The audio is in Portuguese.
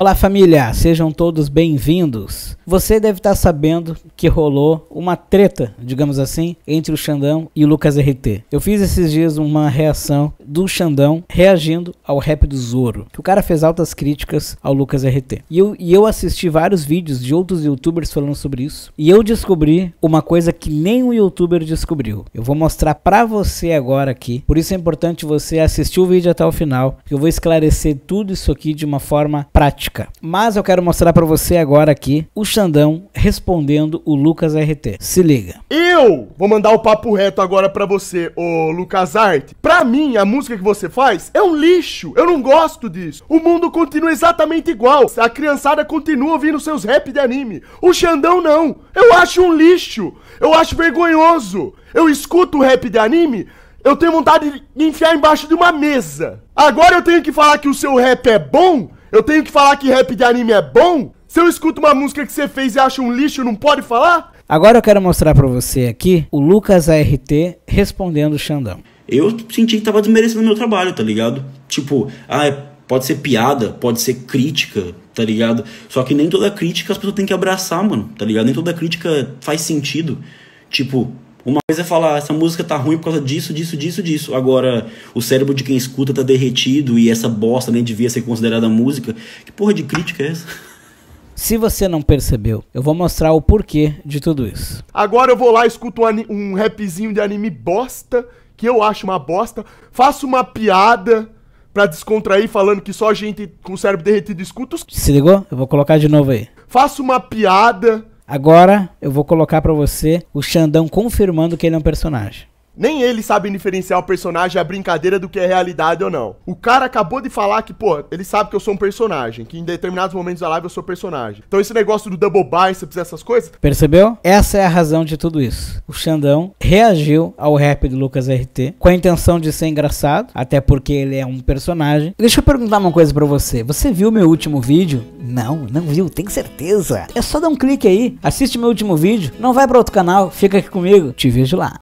Olá família, sejam todos bem-vindos. Você deve estar sabendo que rolou uma treta, digamos assim, entre o Xandão e o Lucas RT. Eu fiz esses dias uma reação do Xandão reagindo ao rap do Zoro. Que o cara fez altas críticas ao Lucas RT. E eu, e eu assisti vários vídeos de outros youtubers falando sobre isso. E eu descobri uma coisa que nenhum youtuber descobriu. Eu vou mostrar pra você agora aqui. Por isso é importante você assistir o vídeo até o final. Que eu vou esclarecer tudo isso aqui de uma forma prática. Mas eu quero mostrar pra você agora aqui o Xandão respondendo o Lucas RT. Se liga. Eu vou mandar o papo reto agora pra você, ô Lucas Art. Pra mim, a música música que você faz é um lixo. Eu não gosto disso. O mundo continua exatamente igual. A criançada continua ouvindo seus rap de anime. O Xandão não. Eu acho um lixo. Eu acho vergonhoso. Eu escuto rap de anime. Eu tenho vontade de enfiar embaixo de uma mesa. Agora eu tenho que falar que o seu rap é bom? Eu tenho que falar que rap de anime é bom? Se eu escuto uma música que você fez e acho um lixo, não pode falar? Agora eu quero mostrar para você aqui o Lucas ART respondendo o Xandão eu senti que tava desmerecendo meu trabalho, tá ligado? Tipo, ah, é, pode ser piada, pode ser crítica, tá ligado? Só que nem toda crítica as pessoas têm que abraçar, mano, tá ligado? Nem toda crítica faz sentido. Tipo, uma coisa é falar, essa música tá ruim por causa disso, disso, disso, disso. Agora, o cérebro de quem escuta tá derretido e essa bosta nem né, devia ser considerada música. Que porra de crítica é essa? Se você não percebeu, eu vou mostrar o porquê de tudo isso. Agora eu vou lá, escuto um, um rapzinho de anime bosta que eu acho uma bosta, faço uma piada pra descontrair falando que só gente com o cérebro derretido escuta os... Se ligou? Eu vou colocar de novo aí. Faço uma piada... Agora eu vou colocar para você o Xandão confirmando que ele é um personagem. Nem eles sabem diferenciar o personagem, a brincadeira do que é realidade ou não. O cara acabou de falar que, pô, ele sabe que eu sou um personagem, que em determinados momentos da live eu sou personagem. Então esse negócio do double biceps, essas coisas. Percebeu? Essa é a razão de tudo isso. O Xandão reagiu ao rap do Lucas RT com a intenção de ser engraçado, até porque ele é um personagem. Deixa eu perguntar uma coisa para você. Você viu meu último vídeo? Não, não viu, tenho certeza. É só dar um clique aí, assiste meu último vídeo, não vai para outro canal, fica aqui comigo. Te vejo lá.